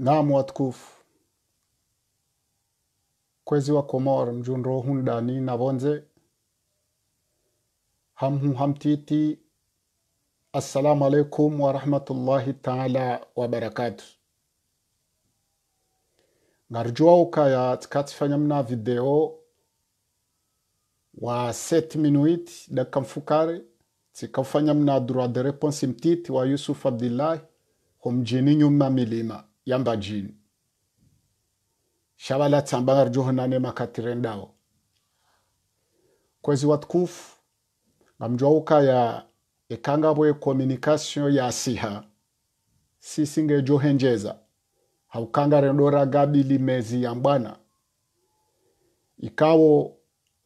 Naam watukufu, kwezi wa komor mjunro hundani vonze hamhu hamtiti. Assalamu alaikum warahmatullahi taala wabarakatu. ngarjua ukaya mna video wa set minuit dakamfukare mna droit de reponse mtiti wa Yusuf Abdillahi homjini nyuma milima yamba jini shavala tsambaghar juhunane makatirendao kwezi watukufu uka ya ekangabwe komunikasio ya siha haukanga rendora gabi limezi ya mbwana ikawo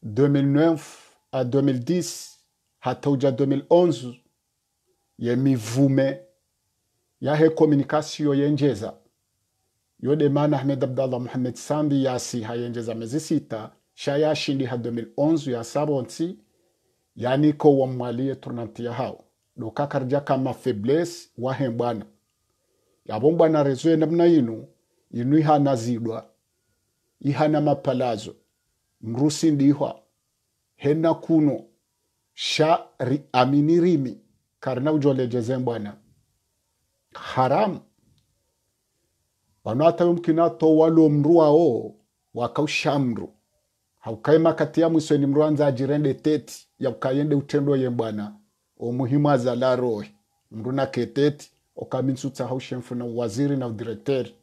2009 a 2010 hata uja 2011 yemivume yahe komunikasio yenjeza mana Ahmed Abdallah Mohamed Sambi yasi hayengeza mezi sita shayashindiha 2011 yasabonsi yaniko turnanti ya hao dokakharja kama febles na rezoe na namna inu inu ihana iha na mapalazo mrusi ndihwa hena kuno sha ri, amini rimi karina ujolejeze haramu wanaatayomukinato walomruao wakaushamru haukaema kati ni isweni nza ajirende teti ukayende utendo ye bwana omuhimu azala rohi mndu nake teti tsa haushemfu na uwaziri na udirekteri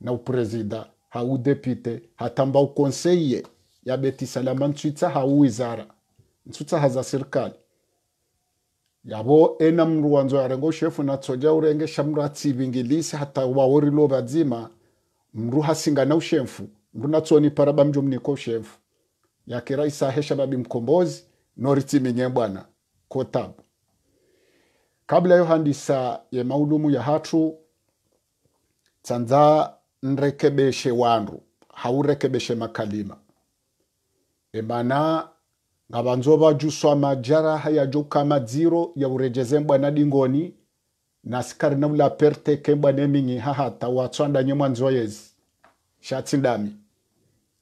na uprezida haudepite hatamba ukonseye yabeti salama ntswitsa hauwizara ntsutsa haza serikali yabo ena mruwanzo yarengo shefu na tsoja urenge shamru hatsibingilisi hata wawori lo mndu mru hasingana ushemfu mru natsoni paraba mjo mniko ushemfu yakira isahesha babi mkombozi noritsiminye bwana kotabu kabla yo handisa ye maulumu ya hatu tsanza nrekebeshe wandu haurekebeshe makalima emana ngavanzova juswa majaraha yajoka madziro yaurejeze mbwana dingoni nasikari navula perte ke mbwana emingi hahata watswanda nye mwanzo yezi shatsindami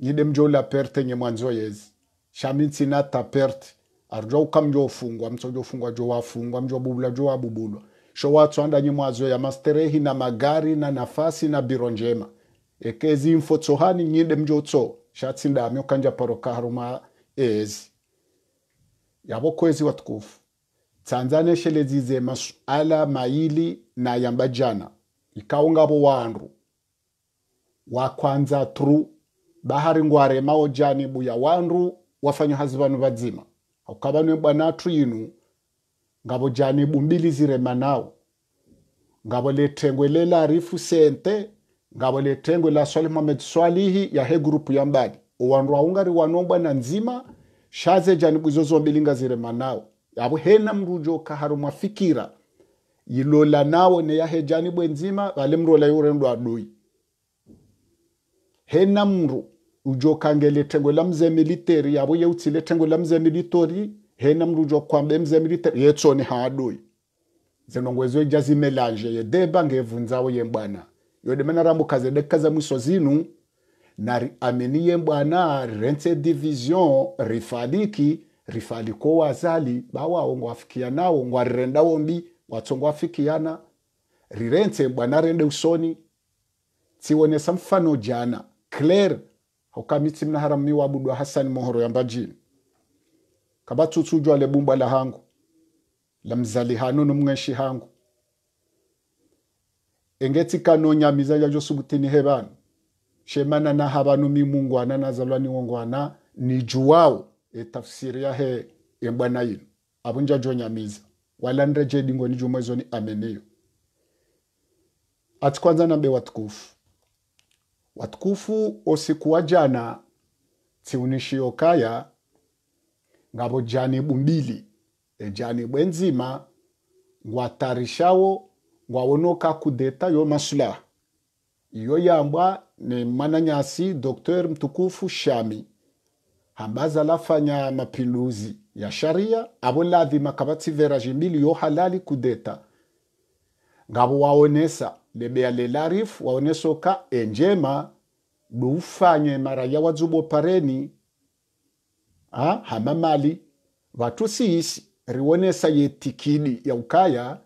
nyide mjoula perte nye mwanzo yezi shamitsinata perte arujwa ukamjofungwa mtsojofungwa jowafungwa mjobubula jowabubulwa showatswanda nye mwazo ya masterehi na magari na nafasi na biro njema ekezi mfo tsohani nyide mjotso shatsindami okanja parokaharo ma ezi yabo kwezi watukufu tsanzane shelezize masuala maili na yambajana ikaungavo wandu wa kwanza tru bahari ngware maojani buya wandu wafanya hazi vanu vadzima aukavanwe bwanathu inu ngavo jani bumbilizirema nawo ngavo letengwe lelarifu sente ngavo letengwe la swali muhamed swalihi ya he grupu ya mbali uwandu waungari na nzima shaze janibwa izo zombili ngazirema manao yabu hena mrujoka hari mwafikira ilola nawo neyahe janibwe nzima vale mrola yurendu adui hena mru ujo kangele tengo la mze militeri ye utile tengo la mze militori hena mru kwambe mze militeri yetsone ni haadui zenongwezo ye jazi melange jazimelange yedeba ngevunzawo yembwana kaze dekaza mwiso zinu na ameniye bwana rense division rifadiki rifaliko wazali bawawo ngwafikia nawo ngwarirenda wombi ngwatso ngwafikiana rirense bwana rende usoni tsiwonesa mfano jana claire haukamiti mnahara mmiwabudwa hasani mohoro yamba jini kabatsutsujwa lebumbwa la hangu la mzali hanu numng'enshi hangu engetsi kanonyamiza jajo subutini hebanu shemana na habanu mimungwana nazalwa niwongwana nijuwao etafsiri yahe embwana yino abunja jonyamiza walandre jedingoni jumwezoni ameniyo ati kwanza nambe watukufu watukufu osikuwa jana tiunishi okaya ngabo jani bumbili e ejani bwenzima ngwatarishawo ngwawonoka kudeta yo masulaha Iyo yambwa ni mwananyasi Dokter mtukufu Shami ambaza lafanya mapinduzi ya sharia abo lazima kavatsivera jimbili yo halali kudeta ngabo waonesa lebea lelarifu waonesoka enjema duufanye maraya wazubo pareni ha, hama mali vatusiisi riwonesa yetikidi ya ukaya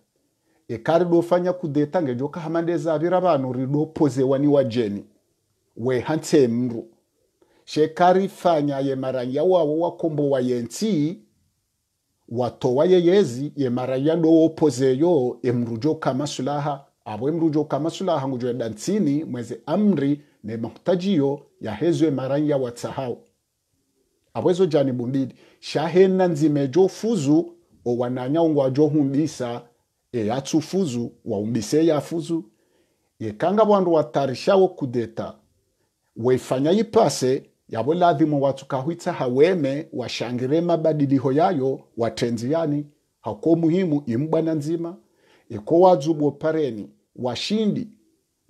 ekari dofanya kudeta ngejoka hamande zavira vanhu ridopozewa niwajeni wehantemru shekari fanya yemaranya wawo wakombowa yensi watowa yeyezi yemaranya dowopozeyo emrujo kama sulaha abo emrujo kama sulaha ngujo dansini mweze amri ne mahutajiyo yahezwe maranya watsahao abwezo jani bumbidi shahena nzimejo fuzu owananya ungwajo hundisa eyatsufuzu waumbise yafuzu yekanga watarisha wo kudeta weifanya yipase yabo ladhimu watsukahwitsa haweme washangire mabadiliho yayo watenziani hako muhimu imbwana nzima iko e wadzubu opareni washindi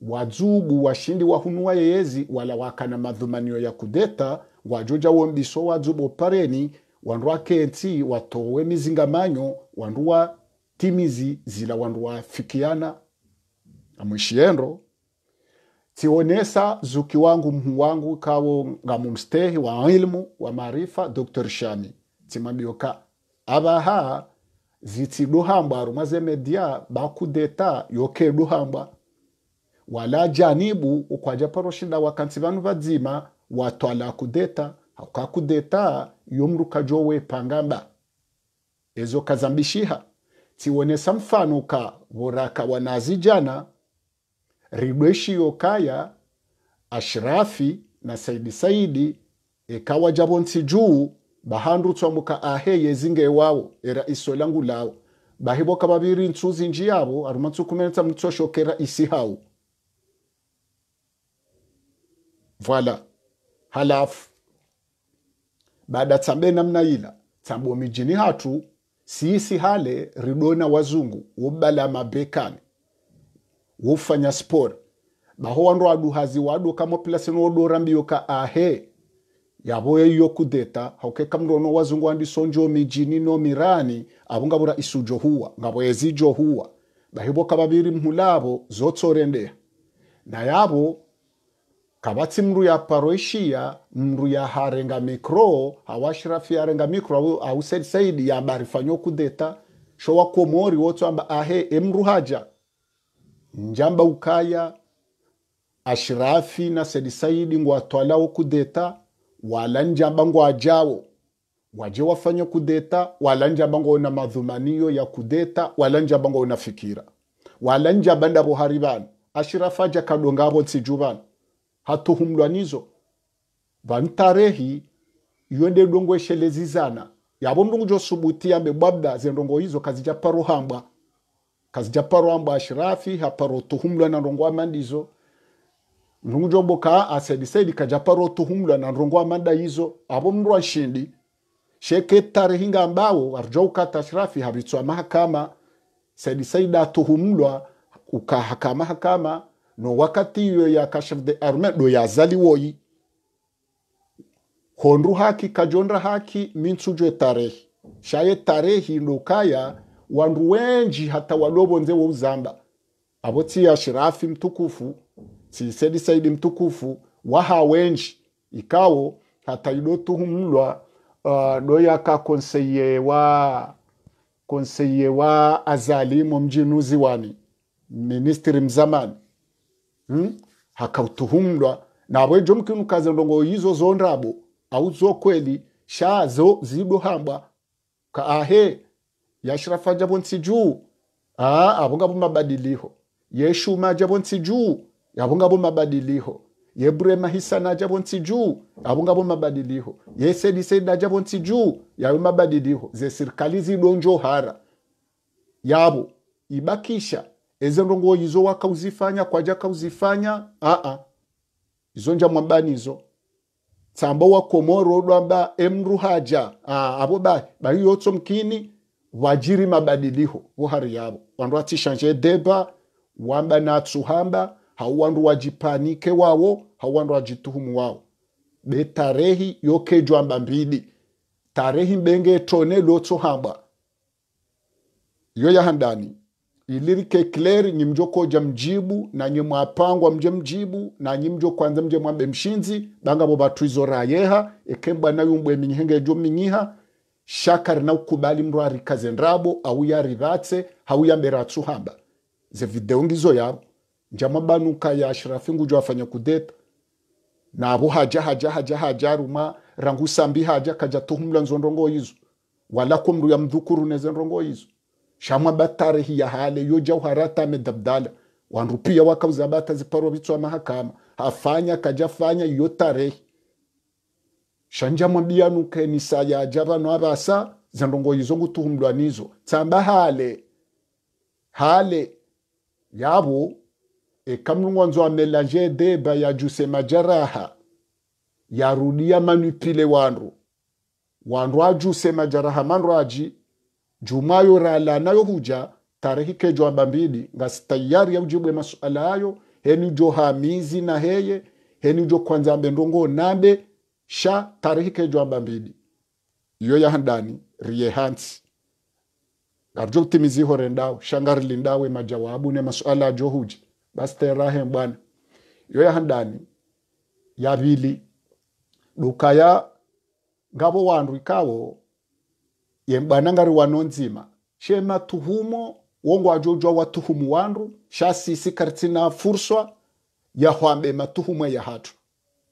wadzubu washindi wahunuwa yeyezi wala wakana madhumanio ya kudeta wajuja wombiso wadzubu opareni wandu wakentsi watowe mizingamanyo wandu wa timizi zila zilawanduwafikiana na mwishiyendo tionesa zuki wangu mhu wangu kawo nga mumstehi wa ilmu wa maarifa dr shami timabioka abaha zitiduhambwa aruma zemedia bakudeta yokeduhambwa wala janibu ukwaja paroshinda wakansi vanu vadzima watwala kudeta haukakudeta yomrukajowe pangamba ezo kazambishiha tsiwonesa mfanuka voraka wanazi jana ridweshi yokaya ashrafi na saidi saidi ekawa javonsi juu bahandu tswamuka ahe yezinge wawo era iso langu lawo bahivoka vaviri ntsuzi nji yavo arumatsu tsukumenetsa mtsoshokera isi hawu vala halafu baada tsambe namna ila tsambo mijini hatu siisi hale ridona wazungu wobala mabekani wofanya sport baho wandu aduhazi wadu kamo plasi nodora mbiyo ka ahe yabo yeyo kudeta hauke kamrono wazungu andi sonjo mijini no mirani abungabura isujo huwa ngabo ezijo huwa bahibo kababiri mhulabo zotsorendeya na kavatsi mndu yaparoishia mndu harenga mikro hawashirafi yarenga mikro hausaidisaidi yabarifanywa kudeta showakomori wotswamba ahe emru haja njamba ukaya ashirafi na sedisaidi ngwatwalawo kudeta wala njamba ngu ajawo waje wafanya kudeta wala njamba ngu na madhumaniyo ya kudeta wala njamba ngu na fikira wala njamba ndavo harivanu ashirafaja kadongavo tsiju vanu hatuhumlwa nizo vantarehi iyo nde ndongo eshelezizana yavo mlungu josubutia mbebwabda zendongo hizo kazijapa ruhambwa kazijapa ruhambwa ashirafi haparo tuhumlwa na ndongo amandizo mlungu joboka asedisaidi kajaparo tuhumlwa na ndongo amanda hizo avo mlwa nshindi sheke tarehi ngambawo arjoukata ashirafi havitswa mahakama sedisaidi atuhumlwa ukahakama hakama no wakati iyo ya kashafde arme do woyi hondu haki kajonra haki minsujwe tarehi shaye tarehi kaya wandu wenji hata walobonze wouzamba abo ya shirafi mtukufu sedi saidi mtukufu waha wenji ikawo hata idotuhumlwa uh, ah, yaka konseye wa konseye wa azali mjinuzi wani ministri mzamani hmm? mm? hakautuhumlwa nawwejo mkinukaze ndongo yizo zondrabo au zo kweli shazo zidohambwa kaahe yashirafa jabo ah, abo ngabo mabadiliho yeshuma jabo nsijuu abo ngabo mabadiliho yebrema hisana jabo nsijuu abo ngabo mabadiliho yesediseda jabo nsijuu yayo mabadiliho ze serikali zidonjo hara yabo ibakisha eze ezo ndongoyi waka uzifanya kwa jaka uzifanya aa izo nja mwambani mwambanizo tsamba wakomoro amba emru haja abo ba bali yoto mkini wajiri mabadiliko vuhari yavo wandu watishanje deba wamba na natsuhamba hau wandu wajipanike wawo hau wandu wajituhumu wawo be tarehi yokejwamba mbili tarehi mbenge etone lotsohambwa iyo yahandani ilirike kleri kileri nyimjokoja mjibu na nyi mwapangwa mje mjibu na nyi nyimjo kwanza mje mwambe mshinzi banga bangabo batwizo rayeha ekembwa nayo mbwe minyenge jo minyiha shakar na ukubali mro arikaze ndrabo au ya hauyambera hamba ze video ngizo ya njama banuka ya ashrafi ngujo afanya kudeta na abu haja haja haja haja ruma rangu sambi haja kaja tuhumla nzondongo izo wala kumru ya mdhukuru neze ndongo izo shama batarihiya hale yoja uharatame dabdala wanrupia wakauza bataziparo bitwa mahakama hafanya kaja fanya iyo tarehi shanja mwambianuke nisaya no abasa zandongoyi zo gutuhumdwa nizo tsamba hale hale yabo ekamlungwa nzo amelange deba ya juse majaraha yarudia manipile wandu wandu ajuse majaraha mandu aji juma rala nayo huja tarehi kejwamba mbili ngasi tayari yaujibwe masuala ayo heni ujo hamizi na heye heni ujo kwanza ambe ndongo nambe sha tarehi kejwamba mbili iyo handani riye hansi ngavjo hore ndao shangari lindawe majawabu ne masuala ajo huji basi terahe bwana iyo yahandani yavili dukaya ngavo wandu ikawo yembwana ngari wanonzima shema tuhumo wongo ajojwa watuhumu wandu shasisi karitsina furswa yahwambe matuhumwe yahatu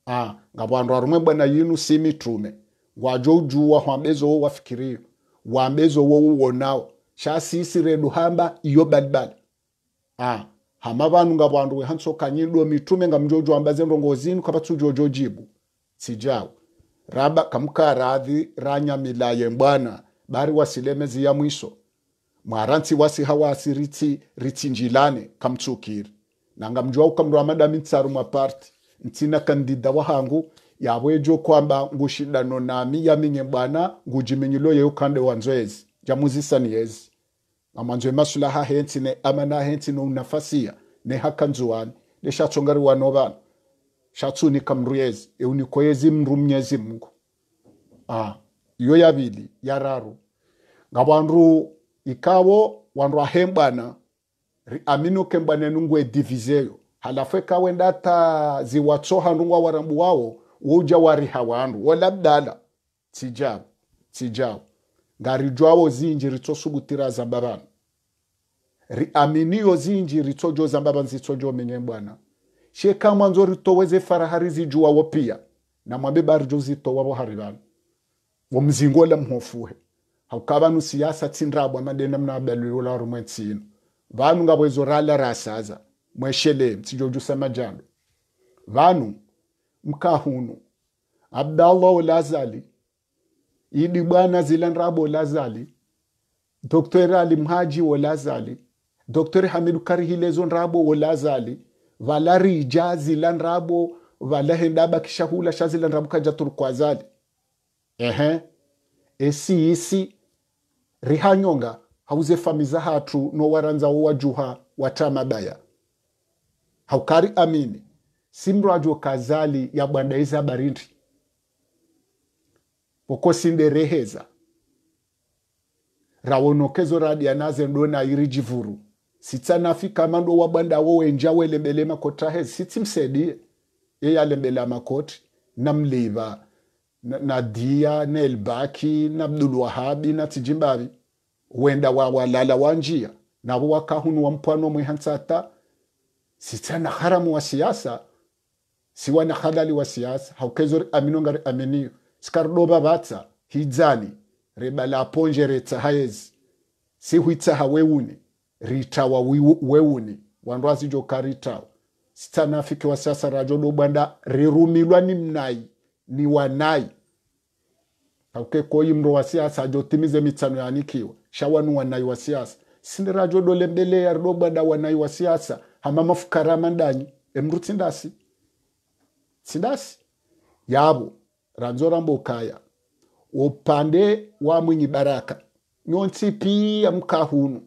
ah, ngabwandu arumwe bwana yinu simi si mitume wajoujuwa hwambezowo wafikirio wo uwonao shasisi redu hamba iyo balibali ah, hama vanu ngapwandu wehansokanyido mitume ambaze ndongo zinu kapatsu jojo jibu sijawo raba adhi ranya milaye mbwana bari wasilemezi ya mwiso mwarantsi wasi hawasi ritsi ritsinjilane kamtsukire nanga mjwa ukamrwa madami tsaru maparti ntsina kandida wahangu yawejo kwamba ngushindano nami yaminye bwana ngujimenyilo yeyo kande wanzwezi jamuzisani yezi amanzwe masula ha hensi ne amana hensi no nafasia ne hakanzuwani ne shatsongari wanovana shatsuni kamruyezi eunikoyezi mru mrumnyezi mungu ah iyo yavili yararu nga wandu ikavo wandu ahembana aminuke mbwana nungu edivizeyo halafu ekawenda hata ziwatso handu ngwa warambu wawo uja wariha wandu wolabdala tsijawo tsijawo ngarijwawo zinji ritsosubutira zamba vanu riaminiyo zinji ritsojo zamba vanzitsojo menye mbwana shekamwanzo ritoweze faraha rizijuwawo pia namwambe barijo zitowavo hari vanu wo mzingo la mhofuhe haukavanu siyasa tsindrabwa madenda mna mnabadalula uri mwetsino vanhu ngavwezo rala rasaza mweshele mtsijojusa majando vanhu mkahunu abdallah olazali idi bwana zilandrabo olazali dr ali mhaji olazali dr hamidu karihilezo ndrabo olazali valarija zilandrabo valahenda bakishahula shazilandrabo kajaturkwazali ehe esi isi rihanyonga hauze famiza hatu no hathu nowaranza wowajuha watamabaya haukari amini simrwajo kazali ya yabwandaiza barindi poko sindereheza rawonokezo radianaze na iri jivuru sitsanafika mando wa wabwanda wowenja welembele makota hezi sitsimsedie yeye makoti na mliva nadia na na Elbaki na Abdulwahabi na Tijimbavi wenda wawalala wanjia nabo wakahunua mpwano mwihansata sitana haramu wa siasa siwa na halali wa siasa haukezo aminongari aminio sikarudoba batsa hidzani rebala ponje retsa hayezi sihwitsa haweuni ritawa weuni wandu azijoka ritawa sitana afike wa siasa rajodo bwanda rirumilwa ni mnai ni wanai tauke koyi mro wa siasa ajotimize mitsano shawa ni wanai wa siasa ya roba da wanai wa siasa hama mafukara mandanyi emru tindasi tsindasi yavo ranzo rambokaya upande wa mwinyi baraka nyontsipiya mkahunu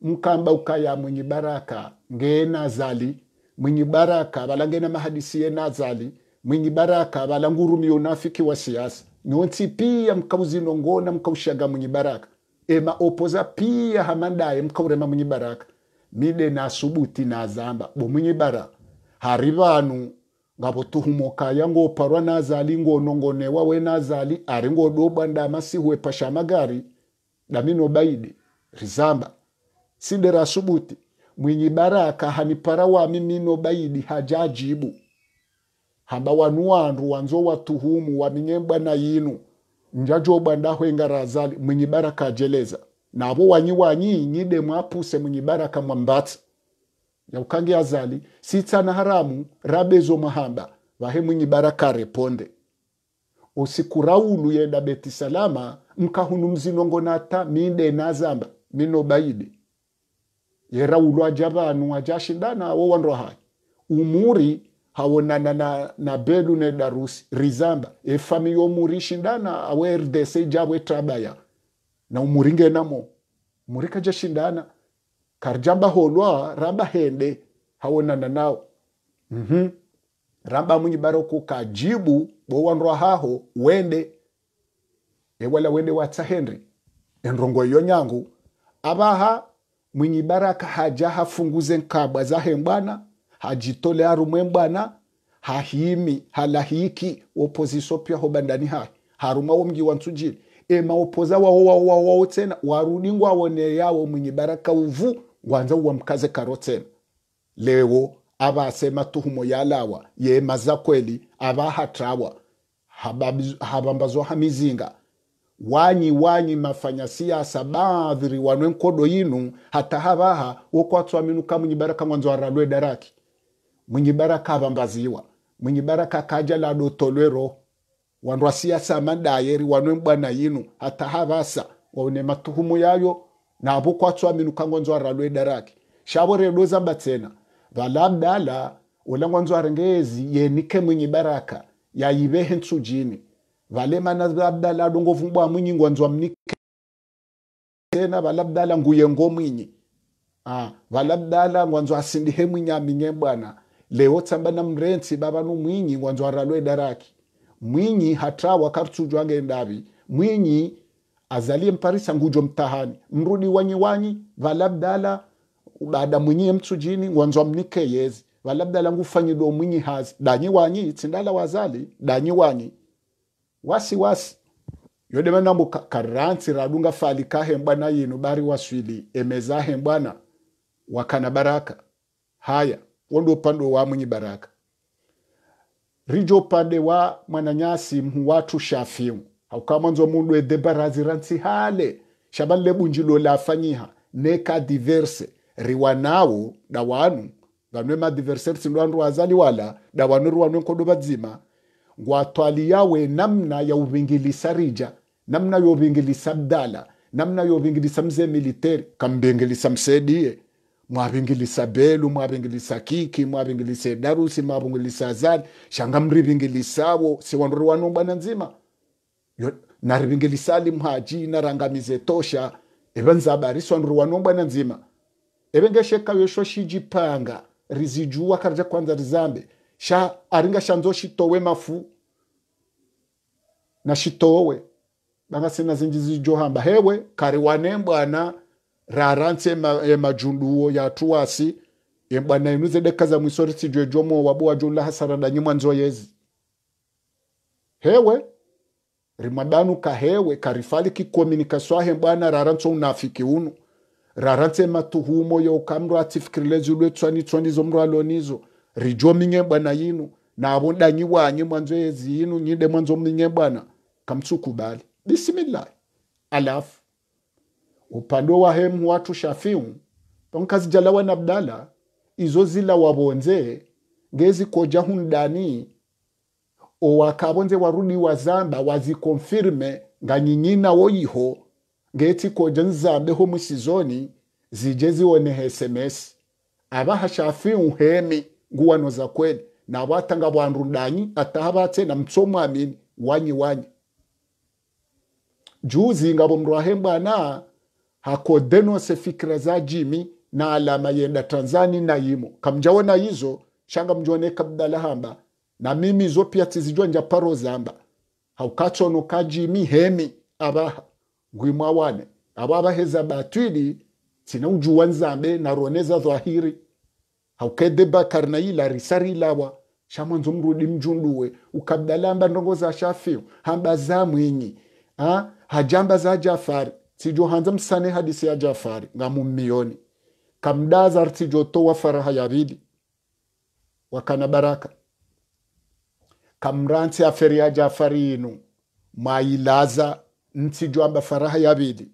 mkamba ukaya mwenye baraka ngena zali mwenye baraka valangena mahadisi ye nazali mwingi baraka abalangurumia unafiki wa siasa nonsi pia mkauzinongona mkaushaga mwenye baraka ema opoza pia hamandaye mkaurema mwenye baraka mide nasubuti nazamba bo mwenye baraka hari vanu ngavo tuhumokaya ngoparwa nazali ngonongonewa we nazali ari ngodobwa ndama sihuwe pasha magari damino baidi rizamba sinde rasubuti mwenye baraka hanipara wami mino baidi hajajibu hamba wanu wandu wanzo watuhumu waminyembwa na yinu njajoba ndahwenga razali mwenye baraka ajeleza nabo wanyi wanyi nyide mwapuse mwenye baraka mwambatsa yaukange azali sitsana haramu rabezo mahamba vahe mwenye baraka reponde usiku raulu yenda beti salama mkahunu mzinongonata minde nazamba minobaidi yeraulu aja vanu ajashindana wo wandu haki umuri hawonana na, na belu ne darusi rizamba efami yomurishindana awe rdc jawe trabaya na umuringe namo murika jashindana karjamba holwa ramba hende hawonana nao mm -hmm. ramba munyibaroko kajibu bowanrwa haho wende ewala wende watsa henry enrongo iyo nyangu abaha mwinyibaraka haja hafunguze nkabwa zahembwana hajitolea bwana hahimi halahiki opozisopya hobandani hayi haruma wo mgi wansujile emaopoza wawo wawo wawo tena warudingwa wone yawo mwinyi baraka uvu wanza wamkaze karo tena lewo asema tuhumo yalawa yemaza kweli abahatrawa habambazwa hamizinga wanyi wanyi mafanya siasa baadhiri wanwe nkodo yinu hata habaha wokwatswaminuka mwinyi baraka ngwanzo aralwe daraki mwenye baraka avambaziwa mwenye baraka kaja lalo tolwero wandu asiasa madayeri wanwe bwana yinu hata havasa waone matuhumu yayo navo kwatswa minu nzo aralwe daraki shavo redoza mbatsena valabdala ulangwa nzo arengezi yenike mwenye baraka yayivehe ntsujini valemana labdala adongovumbwa mwinyi ngwanzwa mnike tena valabdala nguye ngomwinyi ah, valabdala ngwanzwa asindihe mwinyi aminye bwana leo tsamba na mrentsi baba no mwinyi ngwanzwara lwe daraki mwinyi hata wakarutsujwa ngendavi mwinyi azalie mparisa ngujo mtahani mrudi wanyi wanyi valabdala baada mwinyi mtsujini ngwanzwa mnike yezi valabdala ngufanyidwa mwinyi hazi danyi wanyi tsindala wazali danyi wanyi wasi wasi yodemanamu karantsi radunga fali na yinu bari waswili emeza hembwana wakana baraka haya wonɗo panɗo wa mwenye baraka rijo pande wa mwananyasi watu shafiu haukamwanzo mundu ede barazi ransi hale shaballe bunjilo lafanyiha neka diverse riwanawo wanu vanwe madiverseri sindoandu wazali wala da wanu riwanwe nkodo vadzima ngwatwali yawe namna ya uvingilisa rija namna yovingilisa bdala namna yovingilisa mzee militeri kambingilisa msedie mwavingilisa belu mwavingilisa kiki mwavingilisa darusi mwavingilisa zali shanga mrivingilisavo siwandori wano bwana nzima narivingilisali mhaji narangamize tosha eve nzabari siwandori wano bwana nzima eve ngesheka yosho shijipanga rizijuwa karja kwanza rizambe sha aringa shanzo shitowe mafu na shitowe banga sina zinji zijohamba hewe kari wane bwana ma, rarantse emajunduo ya tuasi tuwasi embwana inu zedeka za mwisori sijwe jomo wabu wa jula hasara hasarada nyuma nzo yezi hewe rimadanu kahewe karifali kikominikaswahe mbwana rarantso unafiki unu rarantse matuhumo ukamru atifikirilezi ulue tuani tuani zomru alonizo Rijo rijominge bwana na abonda nyiwa nyuma nzo yezi yinu nyinde mwanzo mminge bwana kubali. Bismillah. alafu upande wa hemu watu shafiu pankazi jala wana abdala izo zila wabonze ngezi koja hundani owakabonze warudi wazamba wazikonfirme nga nyinyina woyiho ngeti koja ho musizoni zije ziwonehe sms abaha shafiu hemi nguwano za kweli nabwatanga bwandu ndanyi ataha batsena mtsomwamini wanyi wanyi juzi ngabo mndu ahembwana se fikira za jimi na alama yenda tanzani na nayimo kamjaona yizo shanga kabdala hamba na mimi zo pia tizijonja paro zamba haukacho haukachonoka jimi hemi abaha ngwimwawane abo abaheza batwili sinaujuwa nzambe naroneza dhwahiri haukedeba karnaila risarilawa shamwanzo mrudi mjunduwe ukabdalamba ndongo za shafiu hamba za mwinyi ha? Ah, hajamba za jafari hanza msane hadisi ya jafari nga mummioni kamdazar tijotowa faraha yavidi wakana baraka kamranti aferi ya jafari inu mwayilaza ntijo amba faraha yavidi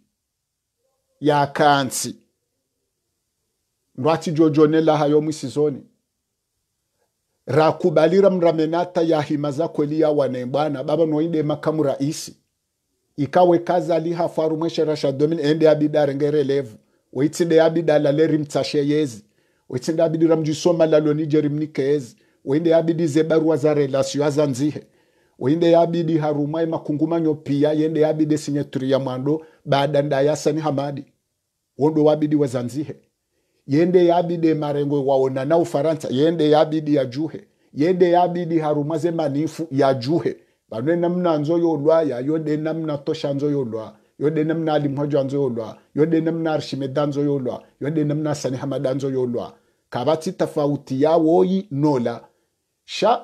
yakansi ndwatijojonela hayo mwisizoni rakubalira mramenata yahima ya yawanembwana baba noidema kamu raisi ikawe kazali hafarumwesherasha domini ende abida yabidare ngerelevu weitsinde yabida lalere mtsashe yezi weitsinde yabidira mjisoma laloni jerimnikezi weinde yabidi zebarua za relasio azanzihe weinde abidi haruma emakungumanyo pia yende abidi sinyeturi ya mwando baada ndayasani hamadi wondo wabidi wezanzihe yende yabidi marengo waonana ufaransa yende yabidi yajuhe yende yabidi haruma zemanifu yajuhe banwe namna nzo yolwa ya yode namna tosha nzo yolwa yode namna alimhojwa nzo yolwa yode namna arshimeda nzo yolwa yode namna sani hamada nzo yolwa kabati tafauti woyi nola sha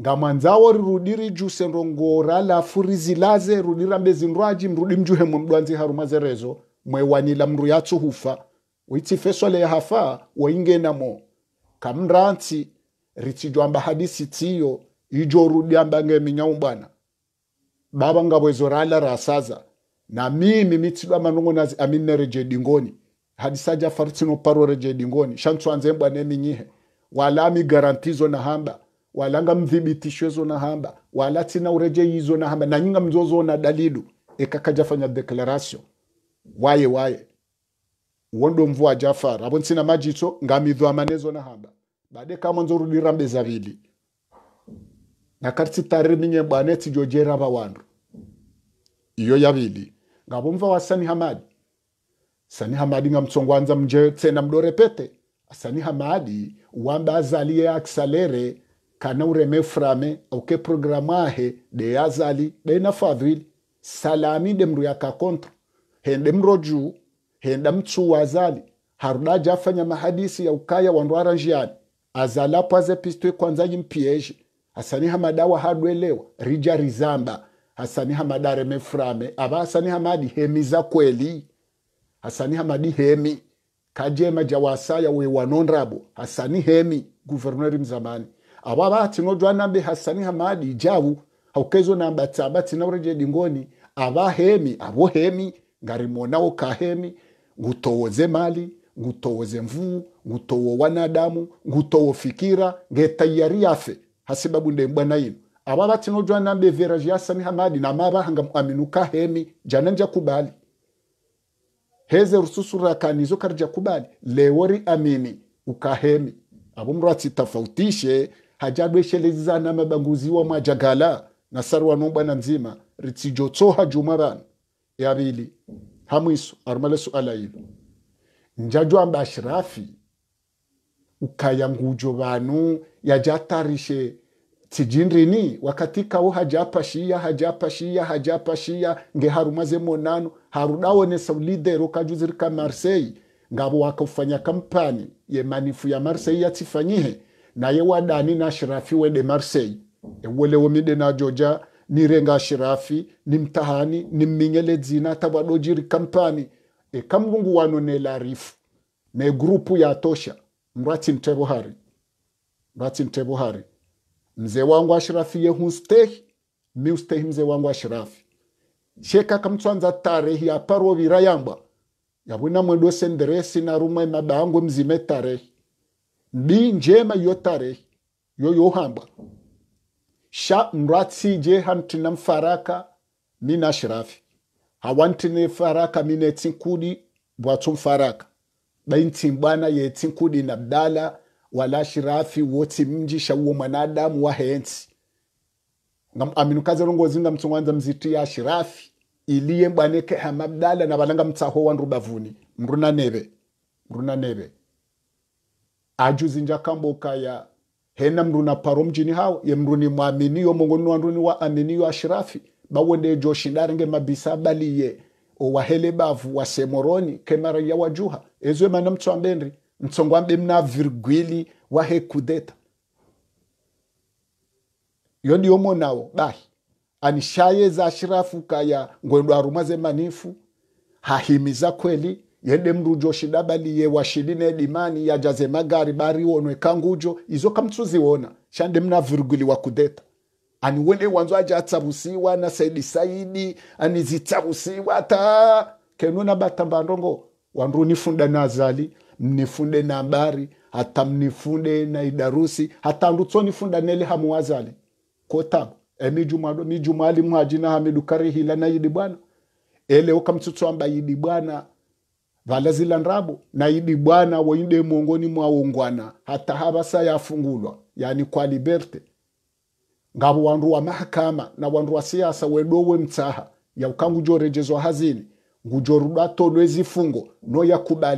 ngamwanzawo rirudiri juse rongora lafu rizilaze rudirambe zinrwaji mrudi mjuhe mwe mdwanzi haruma zerezo mwewanila mru yatsuhufa witsifeswale yahafa waingenamo kamransi ritijwamba hadisi tiyo ijoru diamba ngeminyau bwana baba ngabwezo rala rasaza na mimi mitsidwa manongonazi aminereje dingoni hadisaja faritsino reje dingoni shantswanze bwana eminyihe wala garantizo na hamba walanga mdhibitishwezo na hamba wala tsina ureje yizo na hamba na nyinga mzozo na dalilu ekakaja fanya declaration waye waye wondo mvua jafara avo majito majitso ngamidhwa manezo na hamba bade kamwanzo rudira mbezavili nakatsitari minyembo anetsi ba vawandu iyo yavili ngavomva wa sani hamadi sani hamadi nga mtsongwanza mje tsena mdorepete sani hamadi wamba azali ya aksalere kana ureme frame auke programa he de azali de na fadhili salami de mru ya kontra hende mroju henda mtsu wa azali harudaja jafanya mahadisi ya ukaya wandu njiani azala pwaze pistwe kwanza yimpieje hasani hamada waharwelewa rija rizamba hasani hamadi areme aba hasani hamadi hemi za kweli hasani hamadi hemi kajema jawasaya we wanonrabo hasani hemi guverneri mzamani ava vatinojwa nambe hasani hamadi ijavu haukezo namba tsaba tinaurije dingoni aba hemi abo hemi ngari ngarimonao hemi ngutowoze mali ngutowoze mvuu ngutowo wanadamu ngutowo fikira ngetayari yafe hasibabu nde hasebabu ndembwa naino aba batinojwa nambeveraje yasani hamadi na hanga muaminuka hemi jananja kubali heze rususu rakani zo karja kubali lewori amini ukahemi abo mndu atitafautishe hajadweshelezana mabanguzi wa majagala na sarwa nombwana nzima ritijotsoha juma bana yabili hamwiso arumale suala ilo njajwa mbashirafi ukaya ngujo vanu yajatarishe tijindrini wakati kawo oh, hajapa shia hajapa shia hajapa shia nge harumaze monano harudawonesa ulidero kajuzirika marsei ngabo wakafanya kampani yemanifu ya marseille yatifanyihe naye wadani na shirafi wede marseille ewolewo mide najoja nirenga shirafi ni mtahani nimtahani nimmingele dzina atabwadojiri kampani ekamrungu rifu ne grupu ya tosha mratinte buhari mratinte buhari mzee wangu ashirafi yehustehi miustehi mzee wangu ashirafi sheka kamtswanza tarehi aparovira yangwa yabwina mwedu senderesi narumwe mabangwe mzime tarehi mbi njema yo tarehi yo hamba sha mratsije hantina mfaraka mina shirafi hawantine faraka mine tsinkudi bwatso mfaraka mbwana yeti nkudi na bdala wala shirafi woti mji shauwo mwanadamu wahensi aminukaza rongozi nga mtungwanza mziti ya shirafi iliye mbwaneke hama bdala na balanga mtaho wa nrubavuni mruna neve mruna neve aju zinja kamboka ya hena mruna paro mjini hao ye mruni mwaminiyo mongoni wa mruni wa aminiyo ashirafi bawode joshindaringe mabisa baliye owahele bavu wa semoroni kemara ya wajuha ezo mano mtswambeni mtsongwambe mna virgwili wa hekudeta yo ndiyo monawo bahi anishaye za shirafu kaya ngwendo aruma ze manifu hahimiza kweli yende mrujo shidabali ye washiline dimani yajaze magari barionwe kangujo izo kamtsuziwona shande mna virgwili wa kudeta aniwene wanzo aja atsabusiwa na saidi saidi anizitsabusiwa ta kenuna batambandongo wamru nifunda na azali mnifunde na habari hata mnifunde na idarusi hata ndutsoni nifunda nele hamu azali kotago emijumalo mijumali mwajina hamidukari hila na yidi bwana ele ukamtsutswamba yidi bwana valazila ndrabo na yidi bwana woinde miongoni mwa ungwana hata havasa yafungulwa yani kwa liberte ngavo wandu wa mahakama na wandu wa siasa wedowe mtsaha yaukangujorejezwa hazini ngujo ngujorudato lwezifungo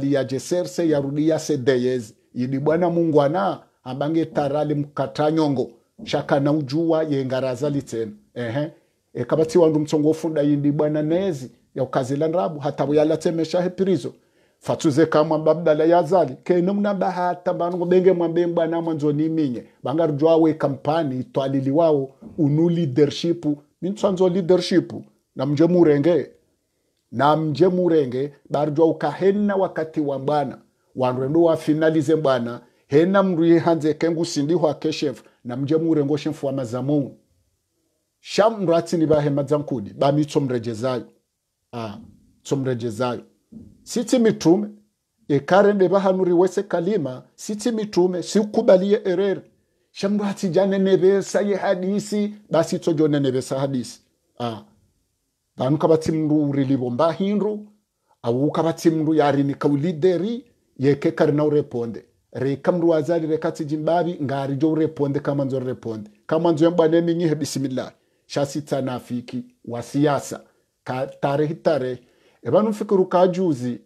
ya jeserse yarudiya sedeyezi yidi bwana mungu ana abange tarali mkatanyongo na ujua yengaraza litsena ehe ekabatsi wandu mtsongo ofunda yindi bwana nezi ya yaukazila nrabu hatabu yalatsemesha hepirizo fatsuze kamwa mbabdala yazali kene mna bahata banungo benge mwambe mbwana mwanzo niminye bangarujwawe kampani twalili wao unu leadership mintsanzo leadership namje murenge na mje murenge barjwa ukahena wakati wa bwana wanrwendo wafinalize bwana hena mndu yihanze kengu sindi sindiho akeshefu na mje murengo shefu wa mazamu mazamungu shamndu atsini bahema dzankudi mitso mrejezayo ah, tso mrejezayo sitsi mitume ekarende bahanuri wese kalima sitsi mitume sikubaliye sikubalie erere shamndu jane nebesa ye hadisi basi tsojo nebesa hadisi a ah vanhu kabatsi mndu urilivomba hindu awu kabatsi mndu yarinika ulideri yeke karina ureponde reka mndu wazali reka tsijimbavi ngarijo ureponde kamanzo ureponde kamanzo yambwane minyihe bisimillahi shasitsa nafiki wa siasa tarehi tarehi evanu mfikiru kajuzi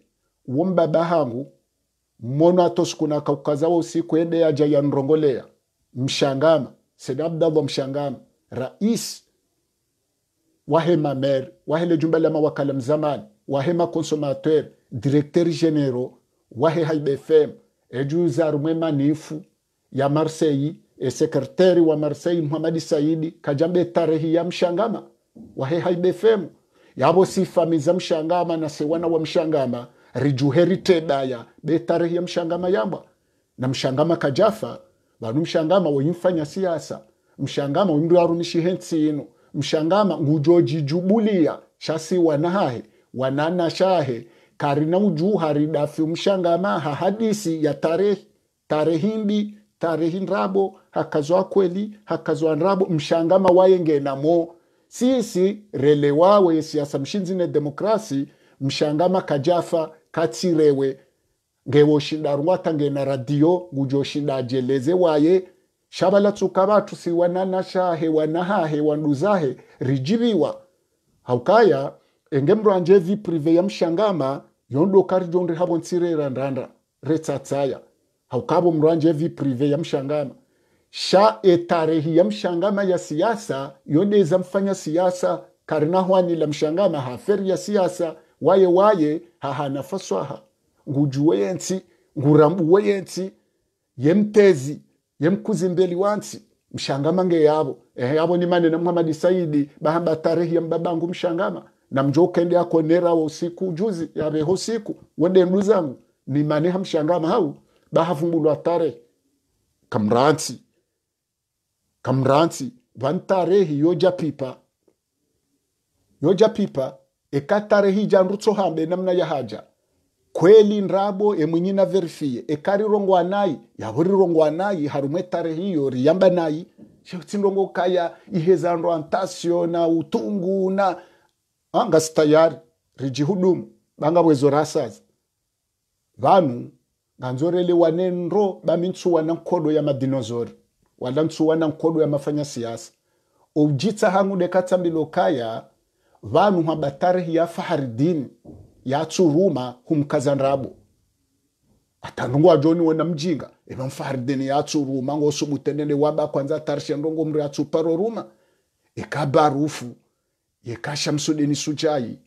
wo mbaba hangu mmonu atoskuna kaukazawa usiku ende yaja yanrongolea mshangama sedi abdallah mshangama rais wahe ma maire wahe le jumba la mawakala mzamani wahe ma consommateur directeur généraux wahe haibe fem eju zarumwe manifu ya marseille e sekretari wa marseille muhamadi saidi kajambe tarehi ya mshangama wahe haibe fem yabo sifami za mshangama na sewana wa mshangama rijuheri tedaya be tarehi ya mshangama yamba na mshangama kajafa banu mshangama weyimfanya siasa mshangama arumishi hensi ino mshangama ngujojijubulia shasiwa nahahe wanana shahe karina ujuhari dafi mshangama ha hadisi ya tarehi tarehimbi tarehi nrabo hakazwa kweli hakazwa nrabo mshangama wayenge namo sisi relewawe siasa mshinzine demokrasi mshangama kajafa katsirewe ngewoshindarwata ngena radio ngujoshindajeleze waye shabalatsuka batusi shahe wanahahe wanduzahe rijibiwa haukaya engemranje viprive ya mshangama yondokarijonde havo ntsirerandanda retsatsaya haukavo mranje viprive ya mshangama sha etarehi ya mshangama ya siasa yodeza mfanya siyasa siasa karinahwani la mshangama haferi ya siyasa waye waye hahanafaswaha ngujuwe yensi ngurambuwe yensi yemtezi yemkuza imbeli wansi mshangama nge yavo ehe yavo ni mane na Muhammad Saidi bahamba tarehi ya mbabangu mshangama na mjokende yako nera wa usiku juzi beho siku wende nduzangu ni mane hamshangama hau bahavumbulwa tarehe kamransi kamransi vantarehi yoja pipa yoja pipa eka tarehi hambe namna ya haja kweli nrabo emwinyi naverifie ekarirongwa nayi yavorirongwa nayi harumwe tarehe hiyo riyamba nayi sheutsirongo kaya iheza ndo antasio na utungu na angasi tayari rijihudumu banga bwezo rasaza vanu nganzorele nenro bamintsuwa na nkodo ya madinozori wala ntsuwa na nkodo ya mafanya siasa ujitsa hangu dekatsambilo kaya vanu hwaba ya faharidini yatsuruma humukazanrabo atandu ngo wajoni wena mjinga ema mfardeni yatsuruma ngo subutenene waba kwanza tarisha ndongo mri yatsuparo ruma ekabarufu msudeni suchai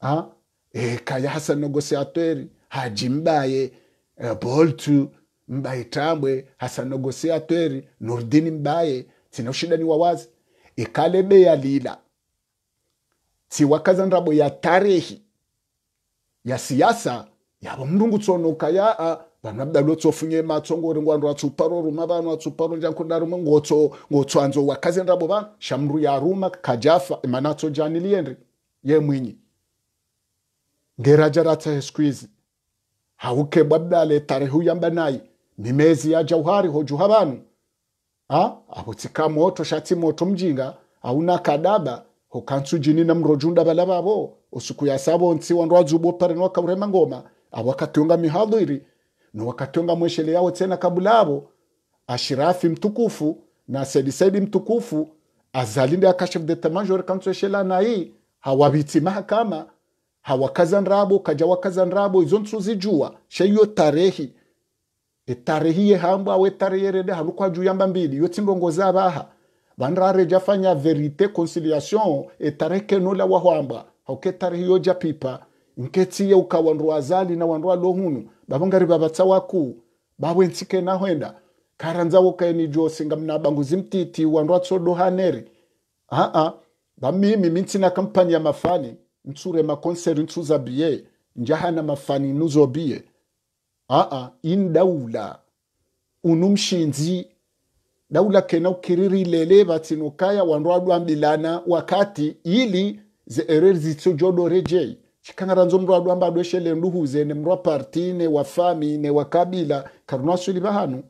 ha ekaya hasan negosiateri haji mbaye eh, boltu mbaye tambwe hasan negosiateri nurdini mbaye tsina ushidani wawazi ikalebe ya lila siwakazanrabo ya tarehi ya siasa yava mulungu tsonoka yaa vanhu vadalo tsofunye matso ngori ngwandu vatsuparo ruma vanhu vatsuparo njankudarume ngotso ngotsoanzo wakazendrabo vanhu shamru yaruma kajafa manatso jani liyenri yemwinyi ngeraja ratsa squeeze haukebwa bdale tarehu yamba nayi mimezi ya jauhari hojuha vanhu a avutsikha moto shatsi moto mjinga auna kadaba hukansu jini na mrojunda bala babo usiku ya sabo nsi wa ndwazu bopare no kaurema ngoma abo akatunga mihadhiri no wakatunga mweshele yao tena kabulabo ashirafi mtukufu na saidi saidi mtukufu azalinde akashef de tamajor kanso shela nai hawabiti mahakama hawakazan rabo kaja wakazan rabo izo ntsu zijua sheyo tarehi e etarehi yehambwa we tarehi rede harukwa juu yamba mbili yo tindongo baha vanrare jafanya verite conciliation etare kenula wahwamba hauketare hiyo japipa nketsiye ukawandu wazali na wandu alohunu bavangari vavatsa waku na nahwenda karanza wokaeni josinga mnabanguzi mtiti wandu atsodohaneri aa vamimi mintsina kampani ya mafani ntsure makonseri ntsuza biye njahana mafani nuzo biye aa indaula unumshinzi daula kena ukiriri lele vatsinokaya wanroadwa mbilana wakati ili zeereri zitsojodorejei chikang'aranzo mndu adu amba adweshele nduhuze ne mndu wa parti ne wa fami ne wa kabila karunasuli vahanu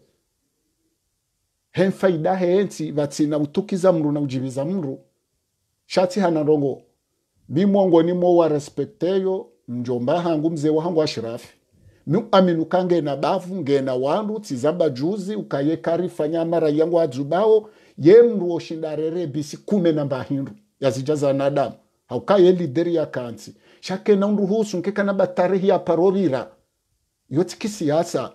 hemfaida heensi vatsina utukiza mndu na ujiviza mndu shatsi hana rongo bimwongoni mo wa respekteyo mjomba hangu mzee wahangu ashirafi ame nukangena bavu ngena wandu tizamba juzi ukaye kari fanya mara yangu bao ye mndu woshindarere bisi kume na mbahindu yazijaza nadamu haukaye lideri ya kansi shake na husu nkeka na batarehi ya parovira yoti kisiasa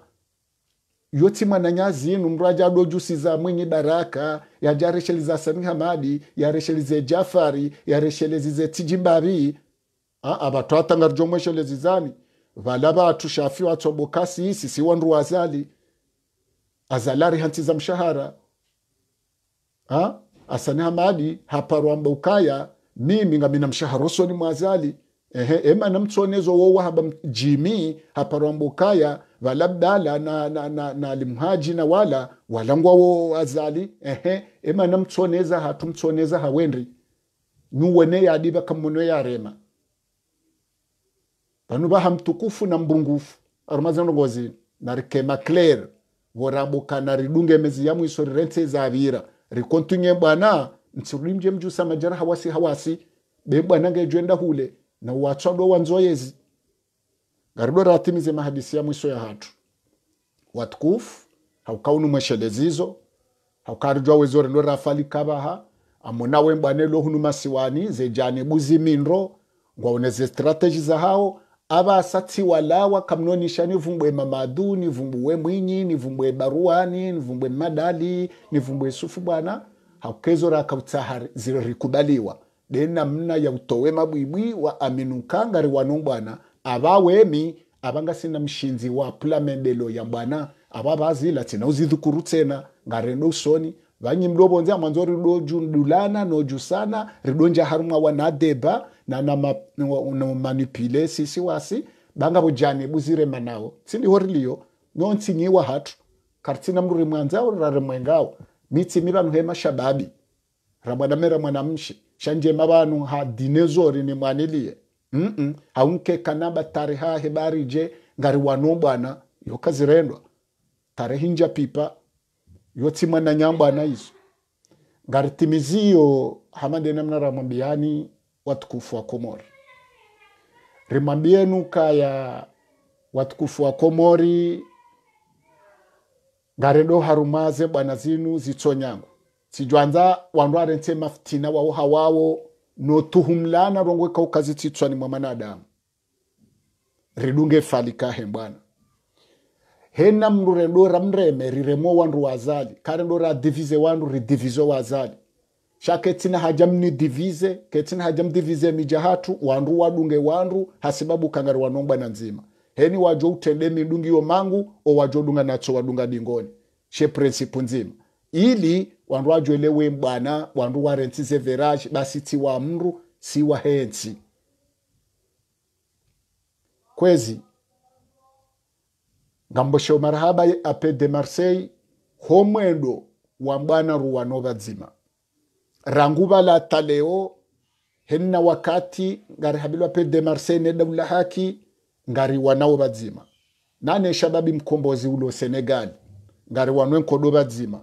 yoti mwananyazinu mndu ajadwa za mwenye baraka yajaresheliza sami hamadi yareshelize jafari yareshelezize tijibabi abatwatanga jomweshelezizani vala vatu shafi watswabokasi sisi wandu wazali azalari hantiza mshahara ha? asani hamadi haparwamba ukaya mimi ngamina mshahara osoni mwazali ehe ema na mtsonezo wowa haba jimi haparwamba ukaya valabdala na, na, na, na limhaji na wala walangwa wo wazali ehe ema na mtsoneza hawendri nuwene yadiva kamuno yarema pano vaha mtukufu na mbungufu arumaze ndongozini narikema claire vorabukana ridunge mezi ya mwiso rirentse zavira rikontunye bwana mtsirimje mjusa majara hawasi hawasi be bwana ngejwenda hule na watswadwa wanzoyezi ngarido ratimize mahadisi ya mwiso ya hatu watukufu haukaunu mweshelezizo haukarijwa wezore ndo rafalikavaha amona mbwane lohunu masiwani zejane buzimindro ngwaone ze strateji za hao abasatsi walawa kamnonisha nivumbwe mamadhu nivumbuwe mwinyi nivumbwe baruani nivumbwe madali nivumbwe sufu bwana hakukezora kautsaha zirikubaliwa de namna ya utowe mabwibwi wa aminukangari wanu bwana abawemi abangasina mshinzi wa pulamendelo ya bwana aba bazila tsina uzidhukuru tsena ngare usoni vanyi mdobonzi amwanzo ridojudulana nojusana ridonja harumwa wanadeba na na ma, manipule sisi wasi banga manao bujani buzirema nawo tsindihoriliyo nonsinyiwa hatu karitsina mruri mwanzao rare mwengao mitsimi vanhu mera ramwanamera mwanamshi shanjema vanhu hadine zori ni mwaniliye mm -mm. haunkekanaba tareha hebarije ngari wano bwana yokazirendwa tarehinja pipa yotsimwa na nyambwana izo ngari timiziyo namna ramambiani watukufu wa Komori. Rimadi yenu kaya watukufu wa Komori garedo harumaze bwana zinu zitsonyangu sijwanza wandu arense mafitina wawo hawawo notuhumlana rongwe kaukazi tsitswani mwa manadamu ridunge he bwana hena mndu redo ramreme riremo wandu wazali kare ndo wandu ridivizo wazali sha hajam ni divize ketsina hajam divize mijahatu wandu wadunge wandu hasibabu kangari wanongwa na nzima heni wajo utende midungi yo mangu o wajo dunga nacho wadunga dingoni she prinsipu nzima ili wandu wajoelewe mbana wandu warensize veraji basi ti wa mru si wa hensi kwezi ngamboshe marhaba ape de marseille homwedo wa mbwana ruwanova dzima ranguba la taleo henna wakati ngari habilwa pe de Marseille ne daula haki ngari wanao badzima nane shababi mkombozi ulo Senegal ngari wanwe nkodo badzima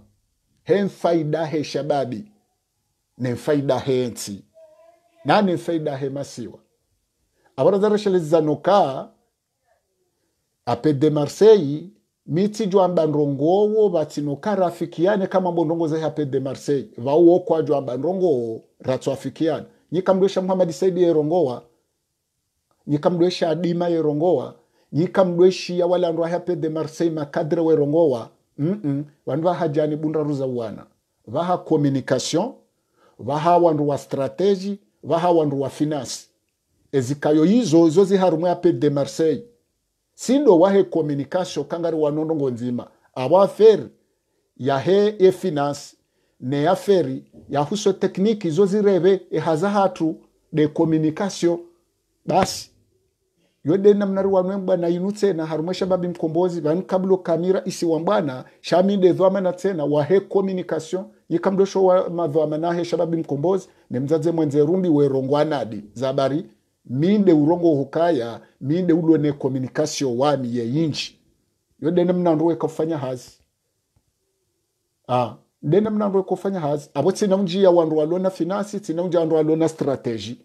hen faida he shababi ne faida he nti nane faida he masiwa abara zarashalizanoka ape de Marseille mitijwamba ndrongowo vatinoka rafikiane kama mbondongo za zehape de marseille vauwo kwajwamba ndrongowo ratswafikiana nyika mdwesha muhamadi saidi yerongowa nyika mdwesha adima yerongowa nyika mdweshiya walandwa hape de marseille makadre werongowa mm -mm. vandu vahajani bunda ruza uwana vaha communication vaha wandu wa strateji vaha wandu wa finance ezikayo izo izo ziharumwe hape de marseille sindo wahe communication kangari wanondongo nzima abo aferi ya he e efinansi ne aferi ya huso tekniki izo zirebe haza hatu de communication basi yode namnari wanwe na inu tsena harumesha babi mkombozi vanu kablo kamira isi wambwana shaminde dhwamana tsena wahe communication yikamdosho wa madhwamana he shababi mkombozi mzadze mwenze rumbi werongwanadi zabari minde urongo hukaya minde ulwe ne communication wami ye yinji yo dene mnandu we kufanya hazi ah dene mnandu we kufanya hazi abo tina tsina ya wandu walona finansi tina mjia wandu walona strategi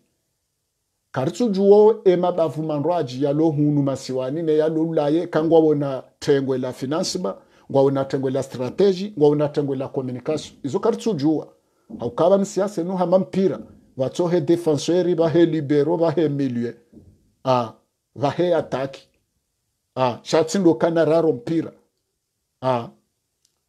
juo ema bavu mandu ya lo hunu masiwani ne ya lo ulaye kangwa wona tengwe la finance ba ngwa wona tengwe la strategi ngwa wona tengwe la communication izo karitsujuwa haukaba msiasa enu hama mpira watsohe defenseri vahe libero vahe milie a vahe ataki a shatsindokana raro mpira a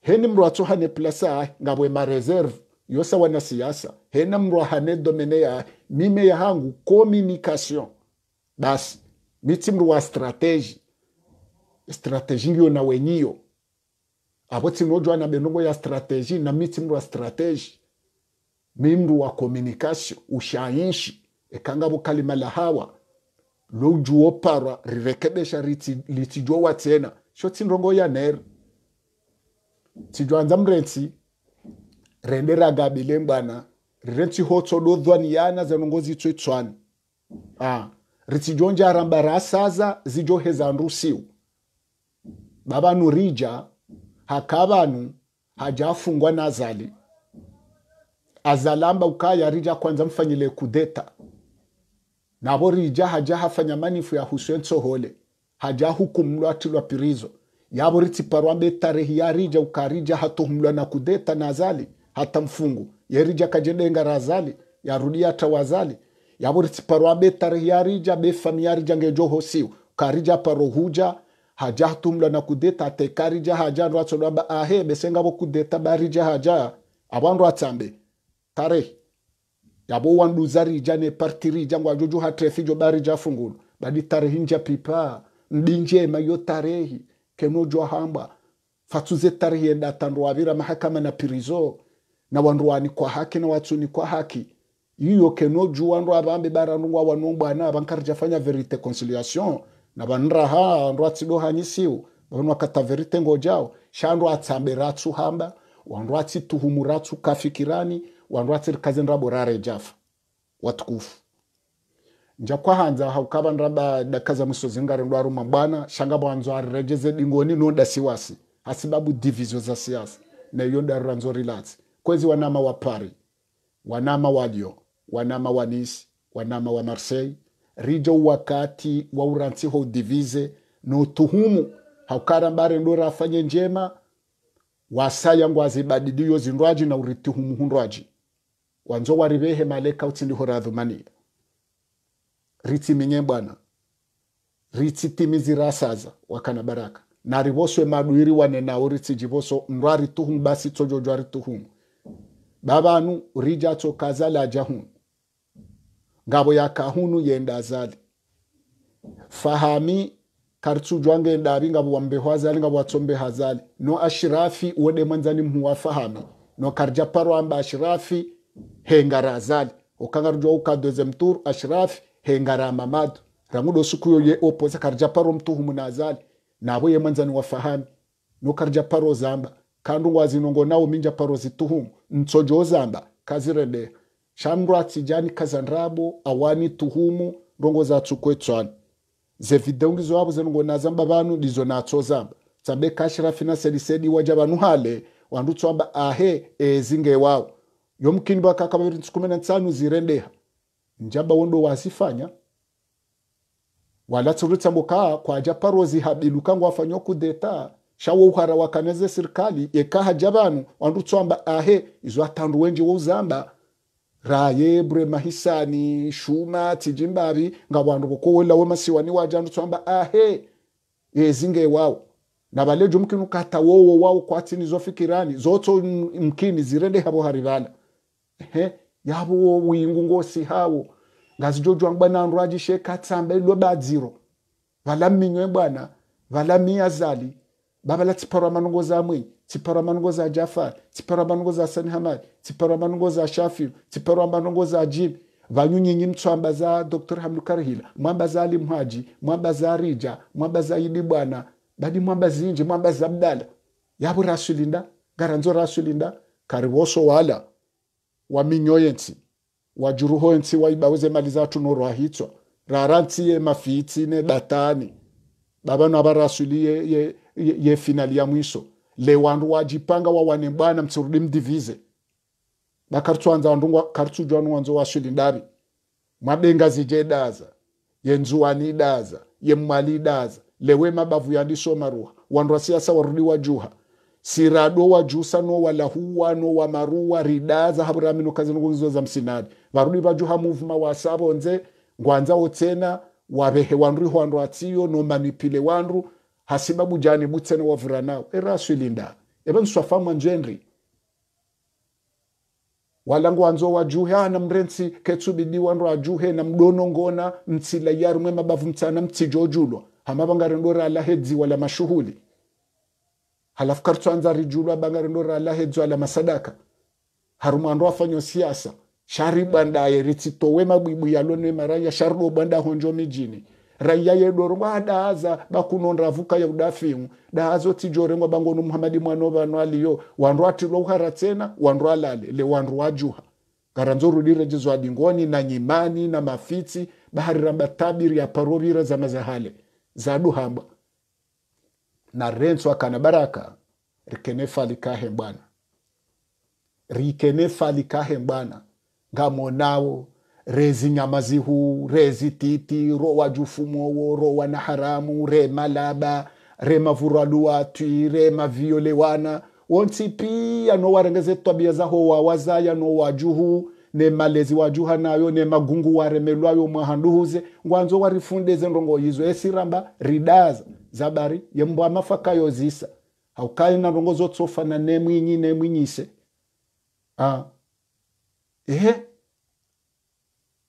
heni mndu atsohane plasa ahe ngavwe mareserve yosa wanasiasa hena mndu ahane domene ya mime hangu communication basi mitsi mndu strategy strateji strateji ngiyo na wenyiyo avo tsinojwana benongo ya strategy na mitsi mndu strategy mimndu wa communication ushainshi ekangabo kalima la hawa lojuo parwa rirekebesha litijowa tena sho tsinrongo ya nera tijwanza mrentsi rende ragabile ngwana rirentsi hotso dodhwani yana zanongo zitswe tswani ah ritsidjonja aramba rasaza zijoheza nrusiu babanu rija hakabanu hajafungwa nazali azalamba ukaya rija kwanza mfanyile kudeta nabo rija haja hafanya manifu ya huswe nsohole haja hukumlwa atilwa pirizo yabo ritsiparwa mbe tarehi rija ukarija hatohumlwa na kudeta na azali hata mfungu yerija kajendenga razali yarudia hata wazali yabo ritsiparwa rija befami ya rija ngejo hosiu karija paro huja haja hatumlwa na kudeta atekarija haja nrwatsolwa ba ahe besengabo kudeta barija haja abandu atsambe tare yabo wandu zarija ne partirija ngwa jojo hatrethi jo ja fungulu badi tarehi nja pipa mbinje mayo tarehi keno jo hamba fatuze tarehi enda tanruavira mahakama na pirizo na wanruani kwa haki na watsuni kwa haki iyo keno ju wanru abambe bara barandu ngwa na abankarija jafanya verite conciliation na banra ha ndo atsido hanyisiu bano kata verite ngojao shandu atsambe ratsu hamba wanru ratsu kafikirani wandu watsirikazi nrabo rare jafa watukufu nja kwahanza haukava nraba daka za mwiso zingari ndwaruma bwana shanga bwanzo arirejeze dingoni noda siwasi hasibabu divisio za siasa na iyo darura nzo rilatsi kwezi wanama wa pari wanama wa lyon wanama wa nice wanama wa marseille rijo wakati wa uransi ho divize notuhumu haukara mbare ndo rafanye njema wasaya ngwazibadidiyo zindwaji na urituhumu hundwaji kwanzo warivehe maleka utsindiho radhumania ritsiminye bwana ritsitimizi asaza wakana baraka narivoswe madwiri wanenawo ritsijivoso mrwa rituhumu basi tsojojwa rituhumu bavanu rijatso kazalaja hunu ngavo yakahunu yenda azali fahami karitsujwa ngendavi ngavo wambeho azali ngavo watsombe hazali no ashirafi uwode mwanzani mhu wa fahami no karja parwamba ashirafi hengara azali okangarujwa uka deuxième tour ashraf hengara amamadu ramudosi kuyo ye opoze karja paro mtuhumu na azali nabo yemanzani wafahami nukarja paro zamba kandu wazi nongo nawo minja paro zituhumu ntsojo zamba kazirende shamrwatsi jani kazandrabo awani tuhumu rongo za zatsukwe ze video ngizo wabo nongo nazamba banu na natso zamba tsabe kashirafi na selisedi waja banu hale wandu tswamba ahe ezinge wawo yomkini bakakaba rintu kumi na tsanu zirendeha njaba wondo wasifanya walatsurutsa mukaa kwaja parozi habiluka ngu afanywa kudeta shawo uhara wakaneze serikali ekaha jabanu wandutswamba ahe izo atandu wenji wouzamba raye bre mahisani shuma tijimbavi nga wandu bokowolawe masiwani waja andutswamba ahe ezinge wawo nabalejo mkini ukata wowo wawo kwatini zofikirani zotso mkini zirende habo harivala ehe yavo wo wingu ngosi hawo ngazijodzwa ngubana nrwajishe katsambe badziro vala mminywe bwana vala miyazali la tsiparwa manongo za mwe tsiparwa manongo za jafar tsiparwa manongo za sanhamad tsiparwa manongo za shafiu tsiparwa manongo za jim vanyunyinyi mtswamba za dr hamdukar hila mwamba za ali mhaji mwamba za rija mwamba za yidi bwana badi mwamba zinje mwamba za mdala yavo rasulinda garanzo rasulinda kari woso wala waminyoyensi wajuruhoyensi waibaweze mali zatu norwahitswa raransi ye mafitsi ne datani babano abarasuliye ye, ye, ye finali ya mwiso le wandu wajipanga wawane bwana mtsirudi mdivize bakaritswanza wandu karitsujwanu wanzo wasulindari mabenga zije daza yenzuwani daza yemmwali daza lewe mabavu yandisomaruha wandu asiasa siasa warudi wajuha sirado wa jusa no wala huwa no wa maruwa ridaza haburamino za msinadi varudi vaju ha muvuma wasavonze ngwanzawo tsena wavehe wanru ihwandu atiyo no manipile wanru hasibabu jani butsene wavura nawo eraswilinda eve nswafamwa njenri walangu wanzo wajuhe ana ah, mrensi ketsubidi wanru ajuhe na mdono ngona mtsila yarumwe mabavu mtsana mtsijojulwa hamavangarendora alahe dziwa la mashuhuli halafu kartswanza rijulwa banga rinoro alahedzo la masadaka harumwandu afanywa siasa shari sharibwandaye ritsitowe mabwibu yalo nemaraya sharidobwanda honjo mijini raiya yedorongwa adaaza bakunonda vuka ya udafimu daazo tijorengwa bangono muhamadi mwano vano aliyo wandu atilo uhara tsena wandu alale le wandu wajuha karanzo rudirejezwa dingoni na nyimani na mafitsi bahari rambatabiri parovira za mazahale zaduhamba na renso akana baraka rikene falikahe bwana rikene falikahe bwana ngamonawo rezi nyama zihu rezi titi rowa jufumowo rowa na haramu re malaba re mavuraluwatwi re maviolewana wonsi pia nowarengeze tabia zaho wawazaya wajuhu ne malezi wajuha nayo ne magungu waremelwayo mwahanduhuze ngwanzo warifundeze ndongo yizo esiramba ridaza zabari yembwa amafaka yozisa haukali na rongo zotsofana nemwinyi nemwinyise ah. ehe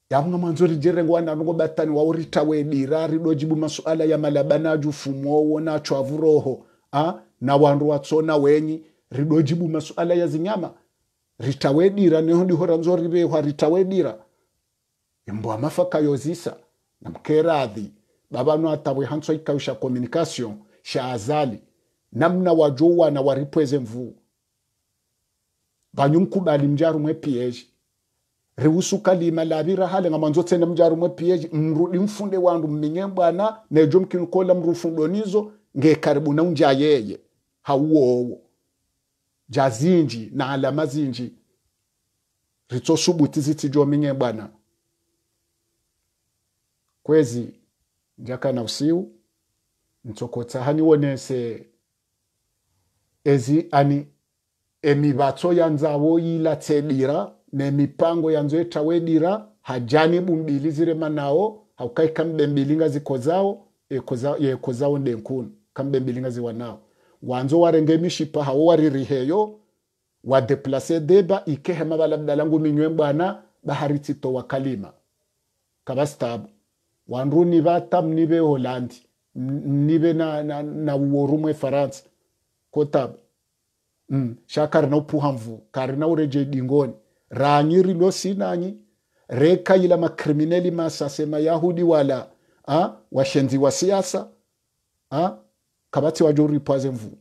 yamwe mwanzo rijere ngwana rongo batani wa urita waurita wedira ridojibu masuala ya malabana wona chwa vuroho ah. na wandu watsona wenyi ridojibu masuala ya zinyama rita we dira ne hora ritawedira neho ndiho ranzo rivehwa ritawedira imbwa amafaka yozisa namkeradhi babano atabwe hantso ikausha communication sha azali namna wajua na waripweze mvuu vanyumkubali mjaru mwe pieji rihusu kalima labira hale nga manzo tsene mjaru mwe pieji mrudi mfunde wandu mminye bwana nejo mkinukola nizo nge karibu na unja yeye hauwoowo jazinji na alama zinji ritso subuti zitijo minye bwana kwezi njaka usiu ntsokotsa hani wonese ezi ani ya emibatso yanzawo yilatsedira nemipango yanzo dira hajani bumbili zirema nawo haukai kambembilinga zikozawo yekozawo e ndenkunu ziwa ziwanawo wanzo warenge mishipa hawo waririheyo wadeplase deba ikehema balabdalangu minywe bwana baharitito wakalima kabasitabu ni wanruni bata mnibe holandi mnibe na, na, na worumwe faransa kotab mm. shakari na upuhamvu kari na ureje dingoni ranyiri losinanyi reka ila makrimineli masase mayahudi wala ha? washenzi wa siasa ha? kabati wajo ripaze mvu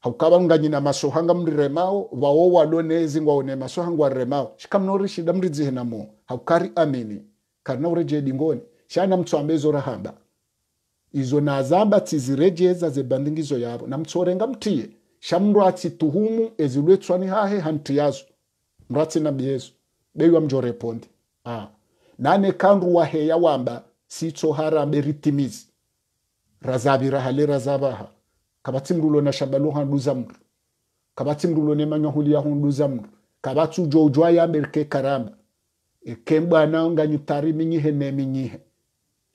haukabanganye na masohanga mriremao wao walonezi ngwaone masohanga waremao shikamnorishida mridzihenamo haukari amini karina ureje dingoni shana shanamtswambezo rahamba izo nazamba tiziregeza zebandigizo yabo namtsorenga mtiye shamratsi tuhumu ezilwetswa ni hahe hanti yazo mratsi na byezo beiwa mjore ponde ah. nane kandu waheya wamba sitso harambe ritimizi razaviraha le razavaha kabatsi mrulo na shamba lohanduza mru kabatsi mrulo ne manyahuli yahunduza mru kabatsi ujojwa yambe rike karamba ekembwana nganyutari minyihe ne minyihe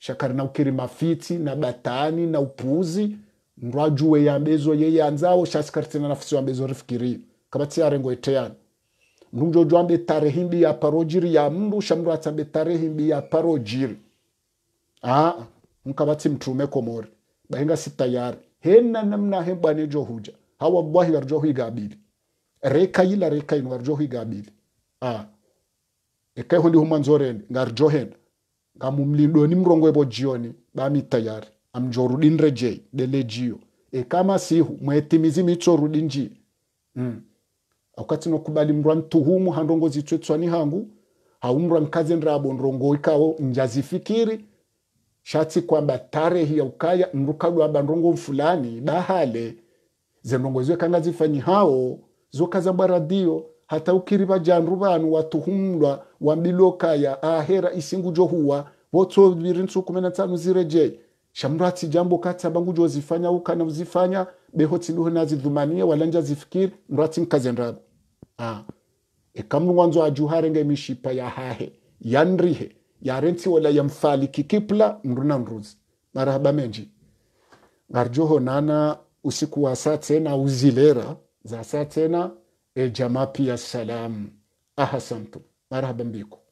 shakari na ukiri mafiti na batani na upuzi upuuzi ndwajuwe yambezo ye yanzawo shasikaritsina nafsi mbezo rifikiri kama tia rengo eteyani mndu njojwambe tarehe imbi ya parojiri ya mndu shamru atsambe tarehe imbi ya parojiri aa ah, mkabati mtume komori bahinga si tayari hena namna nejo huja hawa hui gabili reka he bwane johuja hawallahi warjohigabili rekayila rekayinu warjohigabili a ah, ekaiho ndihumwanzorende hena ngamumlindo ni mrongo evo jioni bami tayari amjorudinre je dele jiyo e kama sihu mwetimizi michorudi nji mm. akati nokubali mrwa mtuhumu handongo zichwetswani hangu haumrwa mkazi ndrabo ndrongo ikawo njazifikiri shati kwamba tarehi ya ukaya nrukadwaba nrongo fulani bahale zendongo zwe kanga zifanyi hao zokazabwa radio hata ukiriva jandu vanu watuhumlwa wamiloka ya ahera isingujo huwa votsoviri ntsu kumi na tsanu zireje shamrati jambo katsaba ngujo uzifanya ukana uzifanya beho na nazidhumania walanja zifikiri mratsi nkaze ndrago ah. ekamlungwanzo ajuharenge mishipa ya hahe yanrihe yarentsi wala yamfali kikipla mruna nruzi marahaba menji ngarjoho nana usiku wa saa tena uzilera za saa tena jamaa pia salam ahasantu marhaban biku